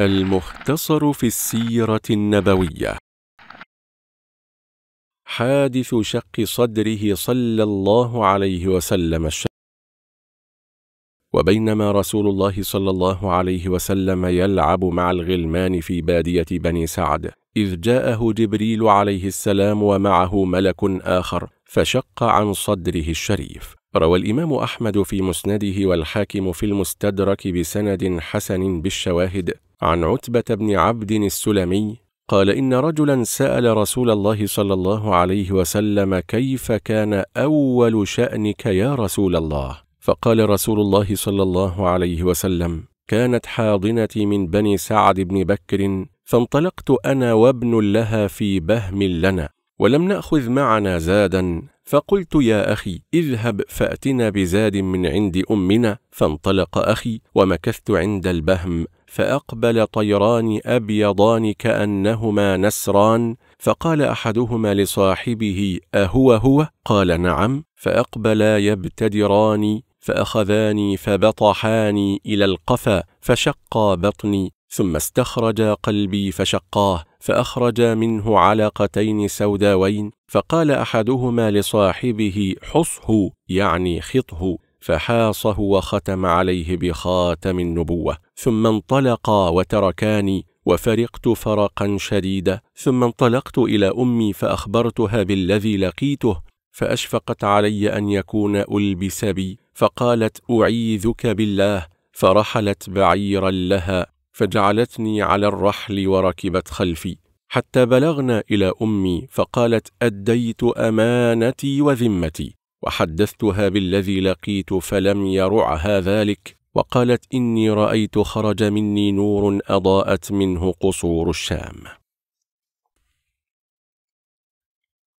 المختصر في السيرة النبوية حادث شق صدره صلى الله عليه وسلم الشق وبينما رسول الله صلى الله عليه وسلم يلعب مع الغلمان في بادية بني سعد إذ جاءه جبريل عليه السلام ومعه ملك آخر فشق عن صدره الشريف روى الإمام أحمد في مسنده والحاكم في المستدرك بسند حسن بالشواهد عن عتبة بن عبد السلمي قال إن رجلا سأل رسول الله صلى الله عليه وسلم كيف كان أول شأنك يا رسول الله فقال رسول الله صلى الله عليه وسلم كانت حاضنتي من بني سعد بن بكر فانطلقت أنا وابن لها في بهم لنا ولم نأخذ معنا زادا فقلت يا أخي اذهب فأتنا بزاد من عند أمنا فانطلق أخي ومكثت عند البهم فأقبل طيران أبيضان كأنهما نسران فقال أحدهما لصاحبه أهو هو؟ قال نعم فأقبلا يبتدران فأخذاني فبطحاني إلى القفا فشقا بطني ثم استخرجا قلبي فشقاه فأخرجا منه علقتين سوداوين فقال أحدهما لصاحبه حصه يعني خطه فحاصه وختم عليه بخاتم النبوة ثم انطلقا وتركاني وفرقت فرقا شديدا ثم انطلقت إلى أمي فأخبرتها بالذي لقيته فأشفقت علي أن يكون ألبس بي فقالت أعيذك بالله فرحلت بعيرا لها فجعلتني على الرحل وركبت خلفي حتى بلغنا إلى أمي فقالت أديت أمانتي وذمتي وحدثتها بالذي لقيت فلم يرعها ذلك وقالت إني رأيت خرج مني نور أضاءت منه قصور الشام